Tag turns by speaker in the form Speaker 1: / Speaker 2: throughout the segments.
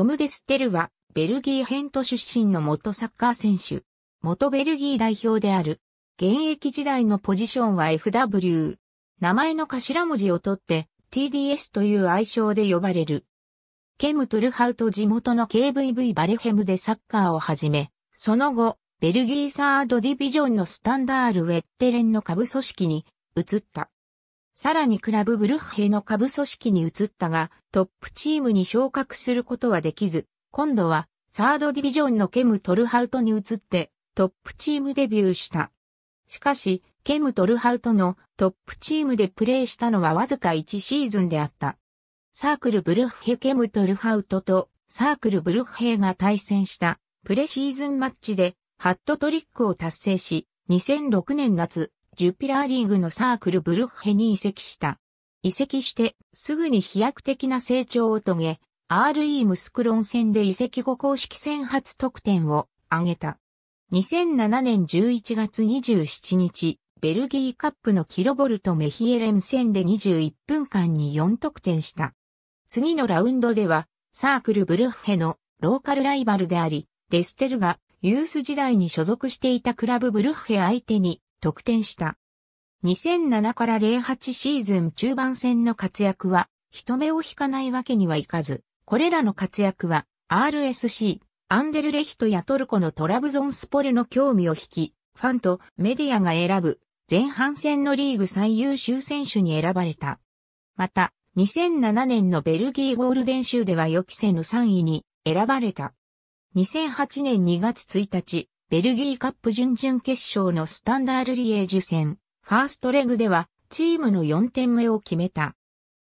Speaker 1: トム・デステルは、ベルギーヘント出身の元サッカー選手。元ベルギー代表である。現役時代のポジションは FW。名前の頭文字を取って TDS という愛称で呼ばれる。ケム・トゥルハウと地元の KVV バレヘムでサッカーを始め、その後、ベルギーサードディビジョンのスタンダールウェッテレンの下部組織に移った。さらにクラブブルッヘの下部組織に移ったが、トップチームに昇格することはできず、今度はサードディビジョンのケム・トルハウトに移って、トップチームデビューした。しかし、ケム・トルハウトのトップチームでプレーしたのはわずか1シーズンであった。サークルブルッヘ・ケム・トルハウトとサークルブルッヘが対戦したプレシーズンマッチでハットトリックを達成し、2006年夏、ジュピラーリーグのサークルブルッヘに移籍した。移籍してすぐに飛躍的な成長を遂げ、RE ムスクロン戦で移籍後公式戦初得点を挙げた。2007年11月27日、ベルギーカップのキロボルトメヒエレン戦で21分間に4得点した。次のラウンドでは、サークルブルッヘのローカルライバルであり、デステルがユース時代に所属していたクラブブルッヘ相手に得点した。2007から08シーズン中盤戦の活躍は人目を引かないわけにはいかず、これらの活躍は RSC、アンデルレヒトやトルコのトラブゾンスポルの興味を引き、ファンとメディアが選ぶ前半戦のリーグ最優秀選手に選ばれた。また、2007年のベルギーゴールデン州では予期せぬ3位に選ばれた。2008年2月1日、ベルギーカップ準々決勝のスタンダールリエージュ戦、ファーストレグでは、チームの4点目を決めた。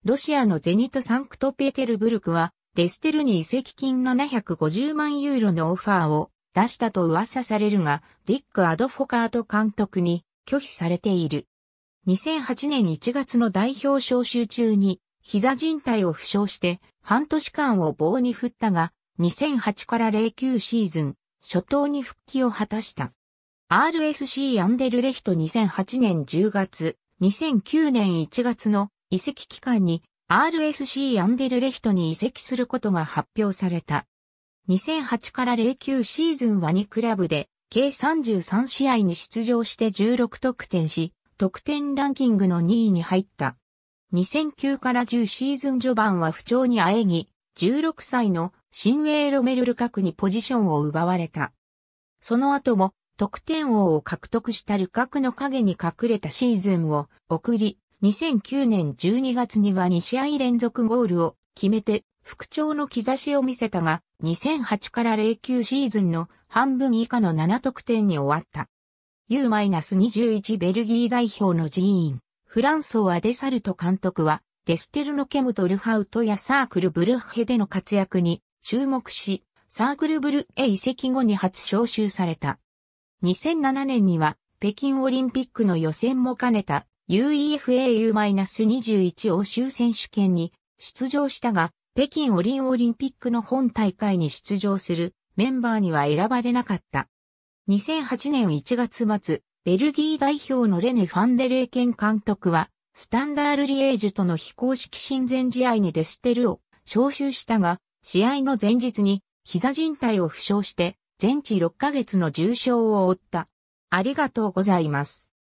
Speaker 1: ロシアのゼニト・サンクトペテルブルクは、デステルに移籍金750万ユーロのオファーを出したと噂されるが、ディック・アドフォカート監督に拒否されている。2008年1月の代表招集中に、膝靭帯を負傷して、半年間を棒に振ったが、2008から09シーズン、初頭に復帰を果たした。RSC アンデルレヒト2008年10月、2009年1月の移籍期間に RSC アンデルレヒトに移籍することが発表された。2008から09シーズンは2クラブで計33試合に出場して16得点し、得点ランキングの2位に入った。2009から10シーズン序盤は不調にあえぎ、16歳の新イ・ロメル・ルカクにポジションを奪われた。その後も得点王を獲得したルカクの影に隠れたシーズンを送り、2009年12月には2試合連続ゴールを決めて復調の兆しを見せたが、2008から09シーズンの半分以下の7得点に終わった。U-21 ベルギー代表の寺院、フランソワ・デサルト監督は、デステルノケムドルハウトやサークルブルッヘでの活躍に注目し、サークルブルへ移籍後に初招集された。2007年には北京オリンピックの予選も兼ねた UEFAU-21 欧州選手権に出場したが、北京オリンオリンピックの本大会に出場するメンバーには選ばれなかった。2008年1月末、ベルギー代表のレネ・ファンデレーケン監督はスタンダールリエージュとの非公式親善試合にデステルを招集したが、試合の前日に膝靭帯を負傷して全治6ヶ月の重傷を負った。ありがとうございます。